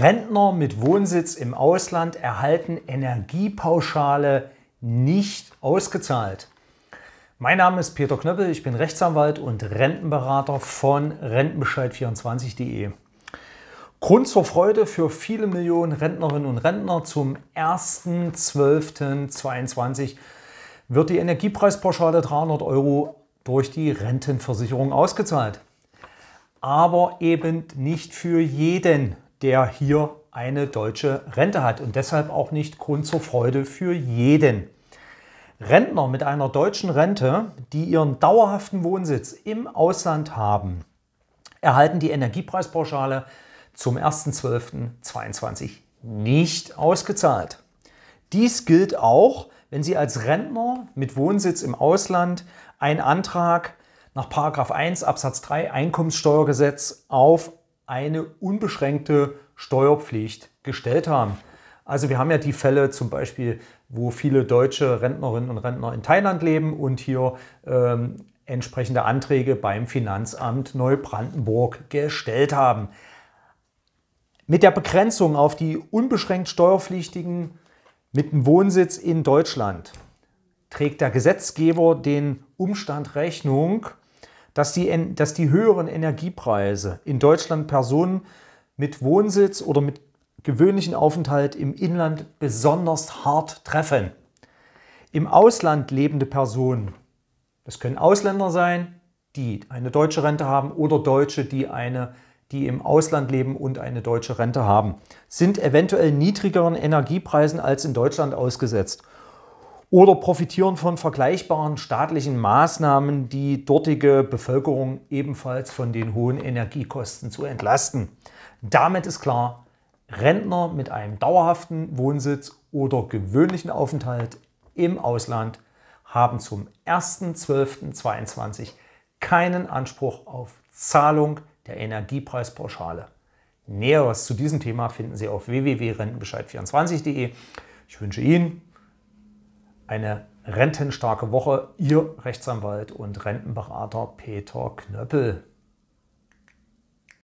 Rentner mit Wohnsitz im Ausland erhalten Energiepauschale nicht ausgezahlt. Mein Name ist Peter Knöppel, ich bin Rechtsanwalt und Rentenberater von Rentenbescheid24.de. Grund zur Freude für viele Millionen Rentnerinnen und Rentner zum 1.12.22 wird die Energiepreispauschale 300 Euro durch die Rentenversicherung ausgezahlt. Aber eben nicht für jeden der hier eine deutsche Rente hat und deshalb auch nicht Grund zur Freude für jeden. Rentner mit einer deutschen Rente, die ihren dauerhaften Wohnsitz im Ausland haben, erhalten die Energiepreispauschale zum 1.12.22 nicht ausgezahlt. Dies gilt auch, wenn Sie als Rentner mit Wohnsitz im Ausland einen Antrag nach 1 Absatz 3 Einkommenssteuergesetz auf eine unbeschränkte Steuerpflicht gestellt haben. Also wir haben ja die Fälle zum Beispiel, wo viele deutsche Rentnerinnen und Rentner in Thailand leben und hier ähm, entsprechende Anträge beim Finanzamt Neubrandenburg gestellt haben. Mit der Begrenzung auf die unbeschränkt Steuerpflichtigen mit dem Wohnsitz in Deutschland trägt der Gesetzgeber den Umstand Rechnung, dass die, dass die höheren Energiepreise in Deutschland Personen mit Wohnsitz oder mit gewöhnlichen Aufenthalt im Inland besonders hart treffen. Im Ausland lebende Personen, das können Ausländer sein, die eine deutsche Rente haben oder Deutsche, die, eine, die im Ausland leben und eine deutsche Rente haben, sind eventuell niedrigeren Energiepreisen als in Deutschland ausgesetzt oder profitieren von vergleichbaren staatlichen Maßnahmen, die dortige Bevölkerung ebenfalls von den hohen Energiekosten zu entlasten. Damit ist klar, Rentner mit einem dauerhaften Wohnsitz oder gewöhnlichen Aufenthalt im Ausland haben zum 1.12.22 keinen Anspruch auf Zahlung der Energiepreispauschale. Näheres zu diesem Thema finden Sie auf www.rentenbescheid24.de. Ich wünsche Ihnen eine rentenstarke Woche. Ihr Rechtsanwalt und Rentenberater Peter Knöppel.